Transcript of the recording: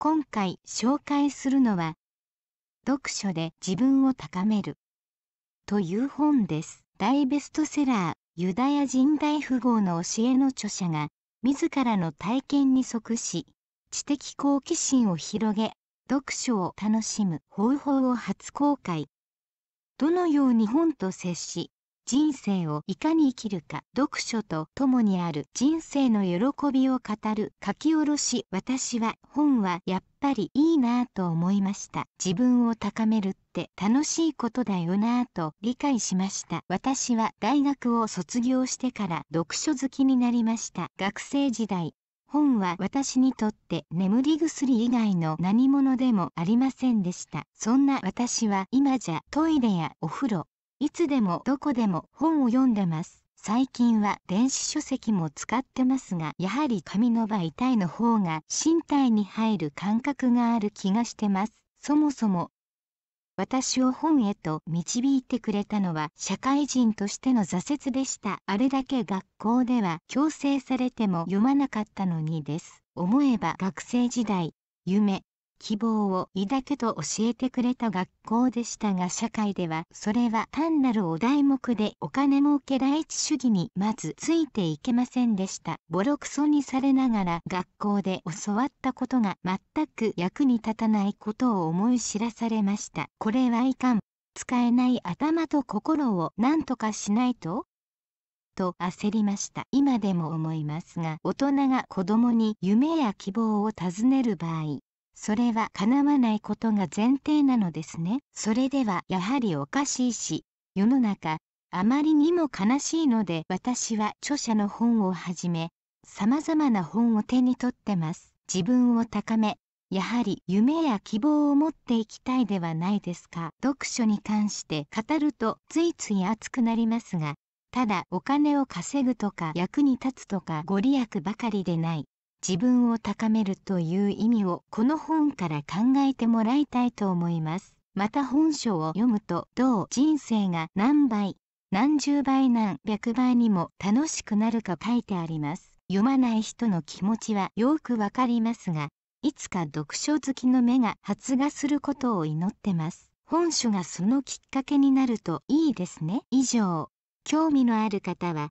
今回紹介するのは読書で自分を高めるという本です大ベストセラーユダヤ人大富豪の教えの著者が自らの体験に即し知的好奇心を広げ読書を楽しむ方法を初公開どのように本と接し人生をいかに生きるか読書と共にある人生の喜びを語る書き下ろし私は本はやっぱりいいなぁと思いました自分を高めるって楽しいことだよなぁと理解しました私は大学を卒業してから読書好きになりました学生時代本は私にとって眠り薬以外の何者でもありませんでした。そんな私は今じゃトイレやお風呂、いつでもどこでも本を読んでます。最近は電子書籍も使ってますが、やはり紙の媒体の方が身体に入る感覚がある気がしてます。そもそも私を本へと導いてくれたのは社会人としての挫折でした。あれだけ学校では強制されても読まなかったのにです。思えば学生時代、夢、希望を抱くと教えてくれた学校でしたが社会ではそれは単なるお題目でお金儲け第一主義にまずついていけませんでしたボロクソにされながら学校で教わったことが全く役に立たないことを思い知らされましたこれはいかん使えない頭と心を何とかしないとと焦りました今でも思いますが大人が子供に夢や希望を尋ねる場合それは叶わないことが前提なのですね。それではやはりおかしいし、世の中、あまりにも悲しいので私は著者の本をはじめ、様々な本を手に取ってます。自分を高め、やはり夢や希望を持っていきたいではないですか。読書に関して語るとついつい熱くなりますが、ただお金を稼ぐとか役に立つとかご利益ばかりでない。自分を高めるという意味をこの本から考えてもらいたいと思いますまた本書を読むとどう人生が何倍何十倍何百倍にも楽しくなるか書いてあります読まない人の気持ちはよくわかりますがいつか読書好きの目が発芽することを祈ってます本書がそのきっかけになるといいですね以上興味のある方は